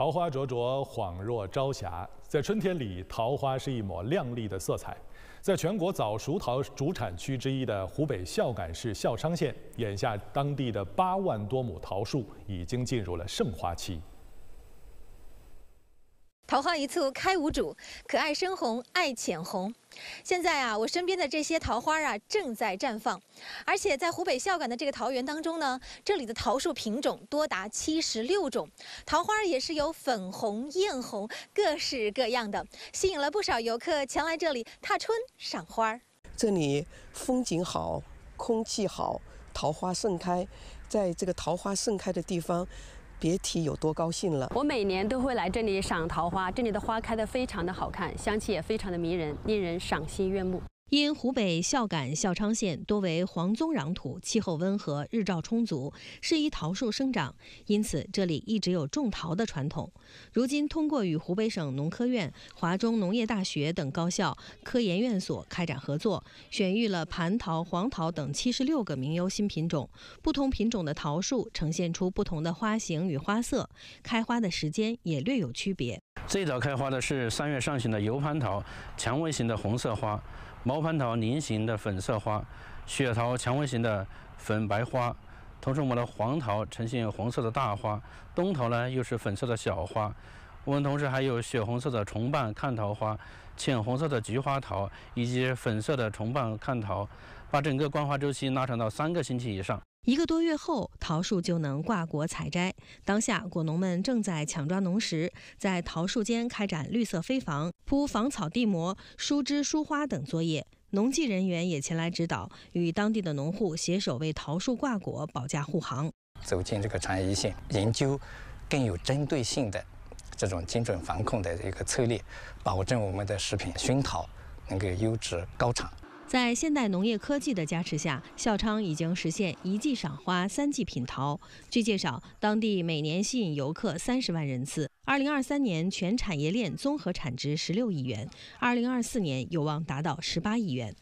桃花灼灼，恍若朝霞。在春天里，桃花是一抹亮丽的色彩。在全国早熟桃主产区之一的湖北孝感市孝昌县，眼下当地的八万多亩桃树已经进入了盛花期。桃花一簇开无主，可爱深红爱浅红。现在啊，我身边的这些桃花啊正在绽放，而且在湖北孝感的这个桃园当中呢，这里的桃树品种多达七十六种，桃花也是有粉红、艳红各式各样的，吸引了不少游客前来这里踏春赏花。这里风景好，空气好，桃花盛开，在这个桃花盛开的地方。别提有多高兴了！我每年都会来这里赏桃花，这里的花开得非常的好看，香气也非常的迷人，令人赏心悦目。因湖北孝感孝昌县多为黄棕壤土，气候温和，日照充足，适宜桃树生长，因此这里一直有种桃的传统。如今，通过与湖北省农科院、华中农业大学等高校科研院所开展合作，选育了蟠桃、黄桃等七十六个名优新品种。不同品种的桃树呈现出不同的花型与花色，开花的时间也略有区别。最早开花的是三月上旬的油蟠桃，蔷薇型的红色花；毛蟠桃菱形的粉色花；雪桃蔷薇型的粉白花。同时，我们的黄桃呈现红色的大花，冬桃呢又是粉色的小花。我们同时还有血红色的重瓣看桃花，浅红色的菊花桃，以及粉色的重瓣看桃，把整个观花周期拉长到三个星期以上。一个多月后，桃树就能挂果采摘。当下，果农们正在抢抓农时，在桃树间开展绿色飞防、铺防草地膜、疏枝疏花等作业。农技人员也前来指导，与当地的农户携手为桃树挂果保驾护航。走进这个产业一线，研究更有针对性的这种精准防控的一个策略，保证我们的食品熏陶能够优质高产。在现代农业科技的加持下，孝昌已经实现一季赏花、三季品桃。据介绍，当地每年吸引游客三十万人次，二零二三年全产业链综合产值十六亿元，二零二四年有望达到十八亿元。